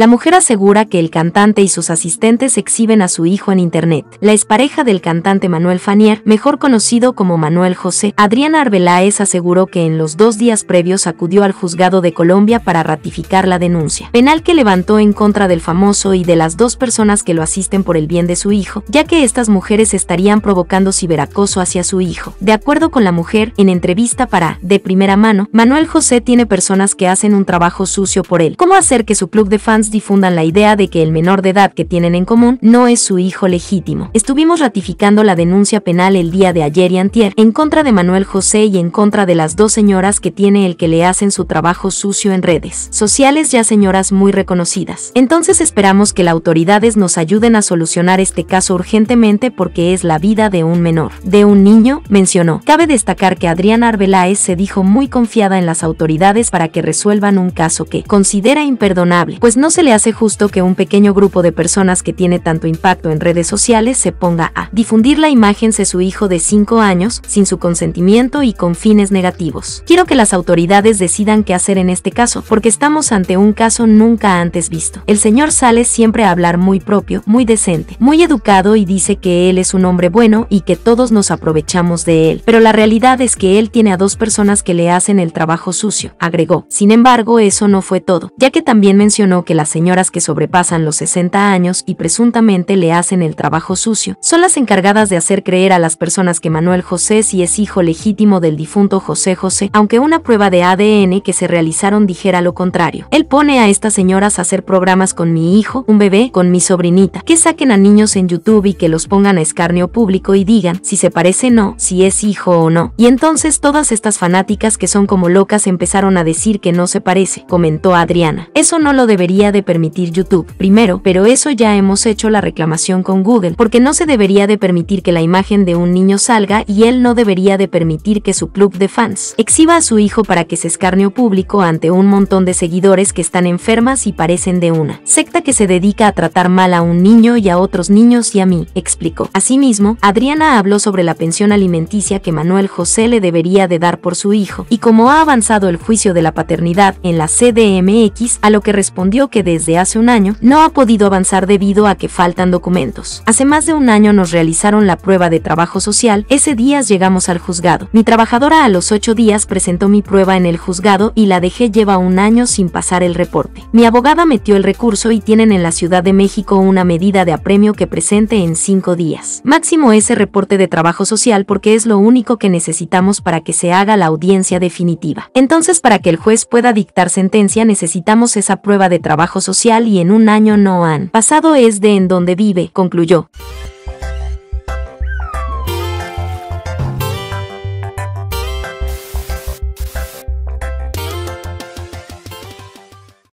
La mujer asegura que el cantante y sus asistentes exhiben a su hijo en Internet. La expareja del cantante Manuel Fanier, mejor conocido como Manuel José, Adriana Arbeláez aseguró que en los dos días previos acudió al juzgado de Colombia para ratificar la denuncia penal que levantó en contra del famoso y de las dos personas que lo asisten por el bien de su hijo, ya que estas mujeres estarían provocando ciberacoso hacia su hijo. De acuerdo con la mujer, en entrevista para De Primera Mano, Manuel José tiene personas que hacen un trabajo sucio por él. ¿Cómo hacer que su club de fans difundan la idea de que el menor de edad que tienen en común no es su hijo legítimo. Estuvimos ratificando la denuncia penal el día de ayer y antier en contra de Manuel José y en contra de las dos señoras que tiene el que le hacen su trabajo sucio en redes sociales, ya señoras muy reconocidas. Entonces esperamos que las autoridades nos ayuden a solucionar este caso urgentemente porque es la vida de un menor, de un niño, mencionó. Cabe destacar que Adriana Arbeláez se dijo muy confiada en las autoridades para que resuelvan un caso que considera imperdonable, pues no se le hace justo que un pequeño grupo de personas que tiene tanto impacto en redes sociales se ponga a difundir la imagen de su hijo de 5 años sin su consentimiento y con fines negativos. Quiero que las autoridades decidan qué hacer en este caso, porque estamos ante un caso nunca antes visto. El señor sale siempre a hablar muy propio, muy decente, muy educado y dice que él es un hombre bueno y que todos nos aprovechamos de él. Pero la realidad es que él tiene a dos personas que le hacen el trabajo sucio, agregó. Sin embargo, eso no fue todo, ya que también mencionó que la las señoras que sobrepasan los 60 años y presuntamente le hacen el trabajo sucio, son las encargadas de hacer creer a las personas que Manuel José sí es hijo legítimo del difunto José José, aunque una prueba de ADN que se realizaron dijera lo contrario. Él pone a estas señoras a hacer programas con mi hijo, un bebé, con mi sobrinita, que saquen a niños en YouTube y que los pongan a escarnio público y digan si se parece o no, si es hijo o no. Y entonces todas estas fanáticas que son como locas empezaron a decir que no se parece, comentó Adriana. Eso no lo debería de permitir YouTube primero, pero eso ya hemos hecho la reclamación con Google, porque no se debería de permitir que la imagen de un niño salga y él no debería de permitir que su club de fans exhiba a su hijo para que se escarnio público ante un montón de seguidores que están enfermas y parecen de una secta que se dedica a tratar mal a un niño y a otros niños y a mí, explicó. Asimismo, Adriana habló sobre la pensión alimenticia que Manuel José le debería de dar por su hijo, y cómo ha avanzado el juicio de la paternidad en la CDMX, a lo que respondió que desde hace un año no ha podido avanzar debido a que faltan documentos. Hace más de un año nos realizaron la prueba de trabajo social, ese día llegamos al juzgado. Mi trabajadora a los ocho días presentó mi prueba en el juzgado y la dejé lleva un año sin pasar el reporte. Mi abogada metió el recurso y tienen en la Ciudad de México una medida de apremio que presente en cinco días. Máximo ese reporte de trabajo social porque es lo único que necesitamos para que se haga la audiencia definitiva. Entonces para que el juez pueda dictar sentencia necesitamos esa prueba de trabajo social y en un año no han pasado es de en donde vive, concluyó.